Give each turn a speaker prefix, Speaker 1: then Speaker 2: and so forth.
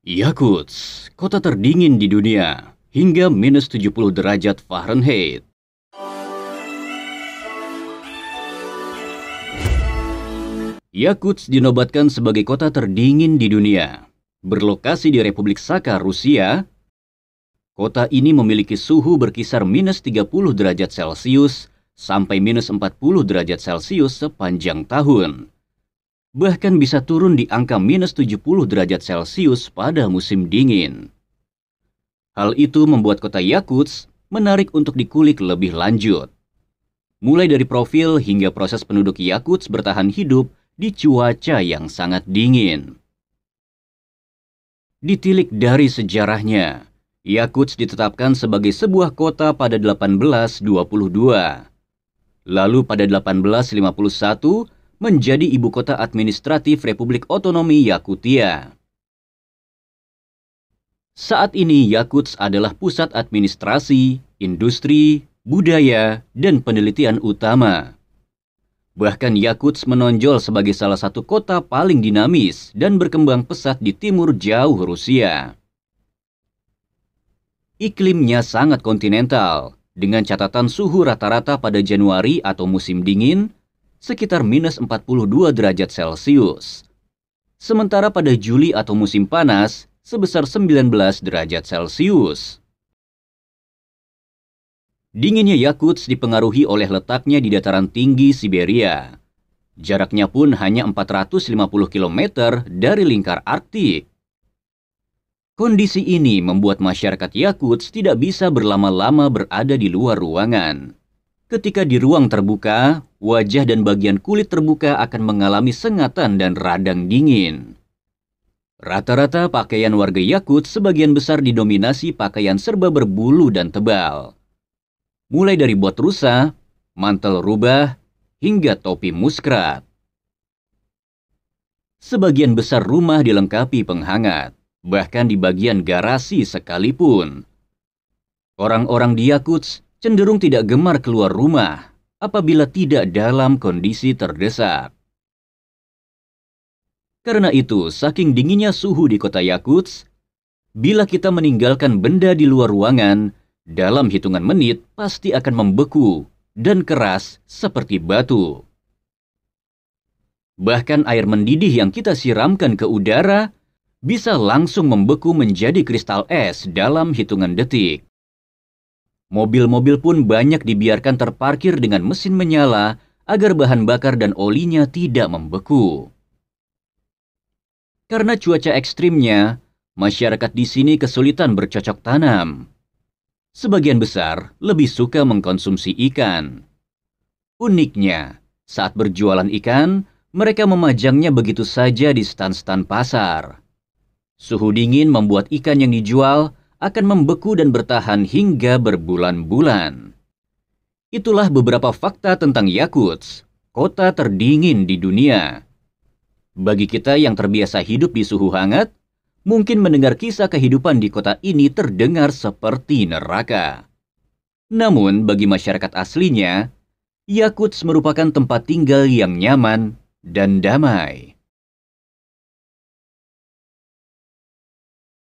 Speaker 1: Yakuts, kota terdingin di dunia, hingga minus 70 derajat Fahrenheit. Yakuts dinobatkan sebagai kota terdingin di dunia. Berlokasi di Republik Saka, Rusia, kota ini memiliki suhu berkisar minus 30 derajat Celcius sampai minus 40 derajat Celcius sepanjang tahun bahkan bisa turun di angka minus 70 derajat Celcius pada musim dingin. Hal itu membuat kota Yakutsk menarik untuk dikulik lebih lanjut. Mulai dari profil hingga proses penduduk Yakutsk bertahan hidup di cuaca yang sangat dingin. Ditilik dari sejarahnya, Yakutsk ditetapkan sebagai sebuah kota pada 1822. Lalu pada 1851, menjadi ibu kota administratif Republik Otonomi Yakutia. Saat ini Yakutsk adalah pusat administrasi, industri, budaya, dan penelitian utama. Bahkan Yakutsk menonjol sebagai salah satu kota paling dinamis dan berkembang pesat di timur jauh Rusia. Iklimnya sangat kontinental, dengan catatan suhu rata-rata pada Januari atau musim dingin sekitar minus 42 derajat Celcius. Sementara pada Juli atau musim panas, sebesar 19 derajat Celcius. Dinginnya Yakuts dipengaruhi oleh letaknya di dataran tinggi Siberia. Jaraknya pun hanya 450 km dari lingkar Arktik. Kondisi ini membuat masyarakat Yakuts tidak bisa berlama-lama berada di luar ruangan. Ketika di ruang terbuka, wajah dan bagian kulit terbuka akan mengalami sengatan dan radang dingin. Rata-rata pakaian warga Yakut sebagian besar didominasi pakaian serba berbulu dan tebal. Mulai dari bot rusa, mantel rubah, hingga topi muskrat. Sebagian besar rumah dilengkapi penghangat, bahkan di bagian garasi sekalipun. Orang-orang di Yakuts cenderung tidak gemar keluar rumah apabila tidak dalam kondisi terdesak. Karena itu, saking dinginnya suhu di kota Yakutsk, bila kita meninggalkan benda di luar ruangan, dalam hitungan menit pasti akan membeku dan keras seperti batu. Bahkan air mendidih yang kita siramkan ke udara bisa langsung membeku menjadi kristal es dalam hitungan detik. Mobil-mobil pun banyak dibiarkan terparkir dengan mesin menyala agar bahan bakar dan olinya tidak membeku. Karena cuaca ekstrimnya, masyarakat di sini kesulitan bercocok tanam. Sebagian besar lebih suka mengkonsumsi ikan. Uniknya, saat berjualan ikan, mereka memajangnya begitu saja di stan-stan pasar. Suhu dingin membuat ikan yang dijual akan membeku dan bertahan hingga berbulan-bulan. Itulah beberapa fakta tentang Yakuts, kota terdingin di dunia. Bagi kita yang terbiasa hidup di suhu hangat, mungkin mendengar kisah kehidupan di kota ini terdengar seperti neraka. Namun, bagi masyarakat aslinya, Yakuts merupakan tempat tinggal yang nyaman dan damai.